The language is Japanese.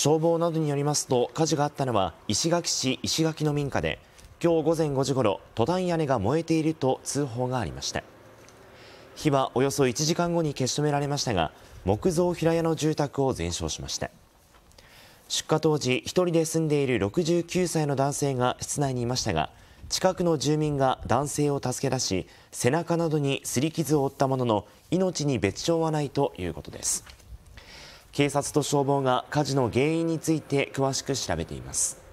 消防などによりますと火事があったのは石垣市石垣の民家で今日午前5時ごろトタン屋根が燃えていると通報がありました火はおよそ1時間後に消し止められましたが木造平屋の住宅を全焼しました出火当時1人で住んでいる69歳の男性が室内にいましたが近くの住民が男性を助け出し背中などに擦り傷を負ったものの命に別状はないということです警察と消防が火事の原因について詳しく調べています。